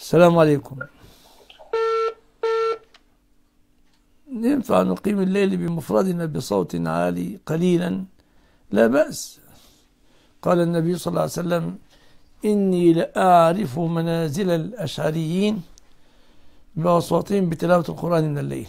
السلام عليكم ينفع نقيم الليل بمفردنا بصوت عالي قليلا لا بأس قال النبي صلى الله عليه وسلم إني لأعرف منازل الأشعريين بأصواتهم بتلاوة القرآن من الليل